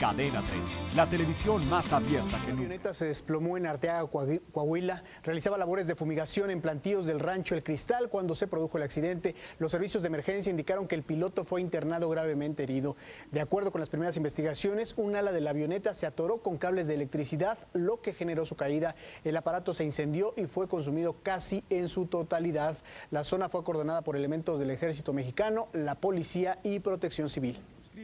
Cadena 30, la televisión más abierta que nunca. La avioneta se desplomó en Arteaga, Coahuila. Realizaba labores de fumigación en plantíos del rancho El Cristal cuando se produjo el accidente. Los servicios de emergencia indicaron que el piloto fue internado gravemente herido. De acuerdo con las primeras investigaciones, un ala de la avioneta se atoró con cables de electricidad, lo que generó su caída. El aparato se incendió y fue consumido casi en su totalidad. La zona fue acordonada por elementos del ejército mexicano, la policía y protección civil.